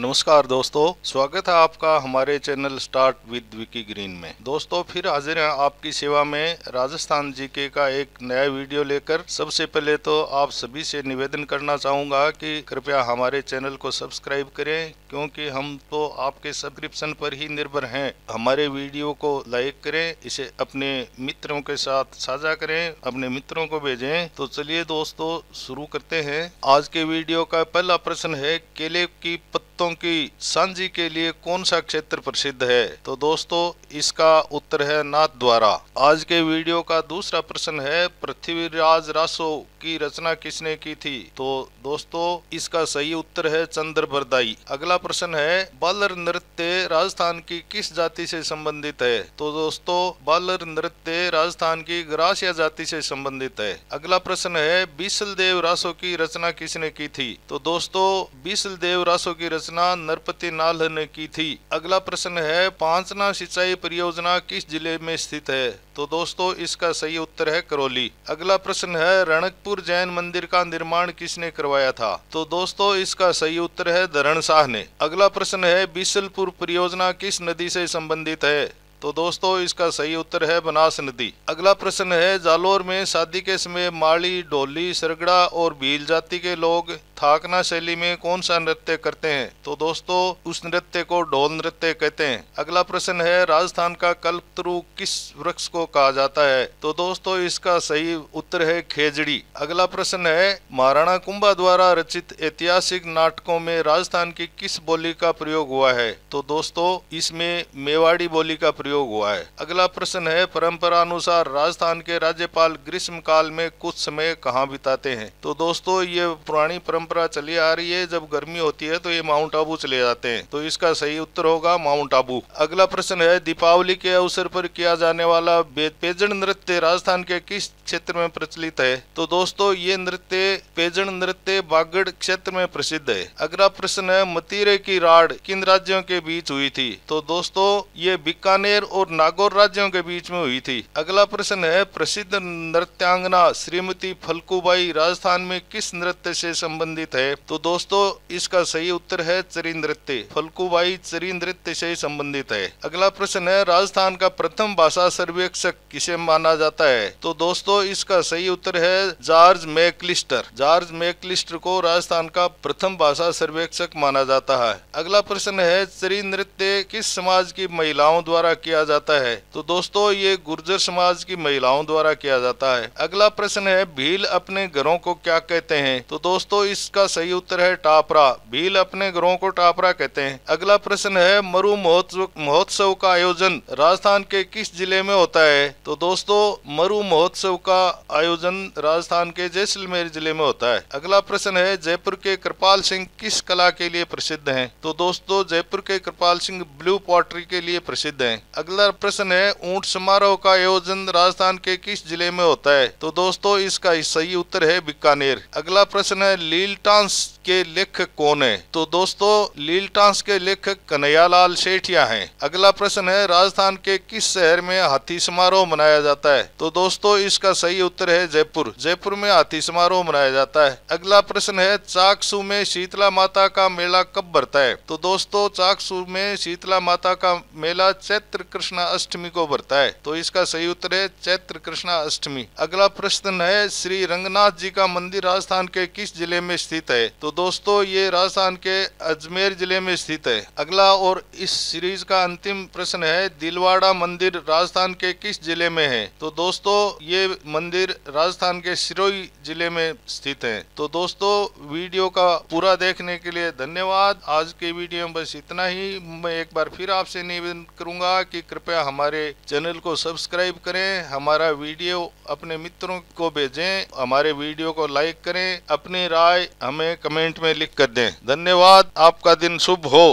नमस्कार दोस्तों स्वागत है आपका हमारे channel start with Vicky Green में दोस्तों फिर हाजिर हैं आपकी सेवा में राजस्थान जीके का एक नया वीडियो लेकर सबसे पहले तो आप सभी से निवेदन करना चाहूँगा कि कृपया हमारे चैनल को सब्सक्राइब करें क्योंकि हम तो आपके सब्सक्रिप्शन पर ही निर्भर हैं हमारे वीडियो को लाइक करें इसे अपने मित्रों के साथ साझा करें अपने मित्रों को भेजें तो चलिए दोस्तों शुरू करते हैं आज के वीडियो का पहला प्रश्न है केले की पत्ती भक्तों की सांझी के लिए कौन सा क्षेत्र प्रसिद्ध है तो दोस्तों इसका उत्तर है नाथ द्वारा आज के वीडियो का दूसरा प्रश्न है पृथ्वीराज रासो की रचना किसने की थी तो दोस्तों इसका सही उत्तर है चंद्र भरदाई अगला प्रश्न है बालर नृत्य राजस्थान की किस जाति से संबंधित है तो दोस्तों बालर नृत्य राजस्थान की ग्रासिया जाति से संबंधित है अगला प्रश्न है बीसल देव रासो की रचना किसने की थी तो दोस्तों बीसल देव रासो की रचना नरपति नाल ने की थी अगला प्रश्न है पांचना सिंचाई परियोजना किस जिले में स्थित है तो दोस्तों इसका सही उत्तर है करौली अगला प्रश्न है रणकपुर जयपुर जैन मंदिर का निर्माण किसने करवाया था तो दोस्तों इसका सही उत्तर है धरण शाह ने अगला प्रश्न है बिसलपुर परियोजना किस नदी से संबंधित है तो दोस्तों इसका सही उत्तर है बनास नदी अगला प्रश्न है जालोर में शादी के समय माली डोली सरगड़ा और भील जाति के लोग थाकना शैली में कौन सा नृत्य करते हैं तो दोस्तों उस नृत्य को ढोल नृत्य कहते हैं अगला प्रश्न है राजस्थान का कल्पतरु किस वृक्ष को कहा जाता है तो दोस्तों इसका सही उत्तर है खेजड़ी अगला प्रश्न है महाराणा कुंभा द्वारा रचित ऐतिहासिक नाटकों में राजस्थान की किस बोली का प्रयोग हुआ है तो दोस्तों इसमें मेवाड़ी बोली का प्रयोग हुआ है अगला प्रश्न है परंपरा अनुसार राजस्थान के राज्यपाल ग्रीष्म काल में कुछ समय कहाँ बिताते हैं तो दोस्तों ये पुरानी परंपरा परंपरा चली आ रही है जब गर्मी होती है तो ये माउंट आबू चले जाते हैं तो इसका सही उत्तर होगा माउंट आबू अगला प्रश्न है दीपावली के अवसर पर किया जाने वाला पेजन नृत्य राजस्थान के किस क्षेत्र में प्रचलित है तो दोस्तों ये नृत्य पेजन नृत्य बागड़ क्षेत्र में प्रसिद्ध है अगला प्रश्न है मतीरे की राड किन राज्यों के बीच हुई थी तो दोस्तों ये बीकानेर और नागौर राज्यों के बीच में हुई थी अगला प्रश्न है प्रसिद्ध नृत्यांगना श्रीमती फलकूबाई राजस्थान में किस नृत्य से संबंधित संबंधित है तो दोस्तों इसका सही उत्तर है चरी नृत्य फलकूबाई चरी नृत्य से संबंधित है अगला प्रश्न है राजस्थान का प्रथम भाषा सर्वेक्षक किसे माना जाता है तो दोस्तों इसका सही उत्तर है जॉर्ज मैकलिस्टर जॉर्ज मैकलिस्टर को राजस्थान का प्रथम भाषा सर्वेक्षक माना जाता है अगला प्रश्न है चरी नृत्य किस समाज की महिलाओं द्वारा किया जाता है तो दोस्तों ये गुर्जर समाज की महिलाओं द्वारा किया जाता है अगला प्रश्न है भील अपने घरों को क्या कहते हैं तो दोस्तों इस इसका सही उत्तर है टापरा भील अपने ग्रहों को टापरा कहते हैं अगला प्रश्न है मरु महोत्सव महोत्सव का आयोजन राजस्थान के किस जिले में होता है तो दोस्तों मरु महोत्सव का आयोजन राजस्थान के जैसलमेर जिले में होता है अगला प्रश्न है जयपुर के कृपाल सिंह किस कला के लिए प्रसिद्ध है तो दोस्तों जयपुर के कृपाल सिंह ब्लू पॉटरी के लिए प्रसिद्ध है अगला प्रश्न है ऊंट समारोह का आयोजन राजस्थान के किस जिले में होता है तो दोस्तों इसका सही उत्तर है बीकानेर अगला प्रश्न है लील लीलटांस के लेखक कौन है तो दोस्तों लीलटांस के लेखक कन्हैयालाल सेठिया हैं अगला प्रश्न है राजस्थान के किस शहर में हाथी समारोह मनाया जाता है तो दोस्तों इसका सही उत्तर है जयपुर जयपुर में हाथी समारोह मनाया जाता है अगला प्रश्न है चाकसू में शीतला माता का मेला कब भरता है तो दोस्तों चाकसू में शीतला माता का मेला चैत्र कृष्णा अष्टमी को भरता है तो इसका सही उत्तर है चैत्र कृष्णा अष्टमी अगला प्रश्न है श्री रंगनाथ जी का मंदिर राजस्थान के किस जिले में स्थित है तो दोस्तों ये राजस्थान के अजमेर जिले में स्थित है अगला और इस सीरीज का अंतिम प्रश्न है दिलवाड़ा मंदिर राजस्थान के किस जिले में है तो दोस्तों ये मंदिर राजस्थान के सिरोही जिले में स्थित है तो दोस्तों वीडियो का पूरा देखने के लिए धन्यवाद आज के वीडियो में बस इतना ही मैं एक बार फिर आपसे निवेदन करूंगा कि कृपया हमारे चैनल को सब्सक्राइब करें हमारा वीडियो अपने मित्रों को भेजें हमारे वीडियो को लाइक करें अपनी राय हमें कमेंट में लिख कर दें धन्यवाद आपका दिन शुभ हो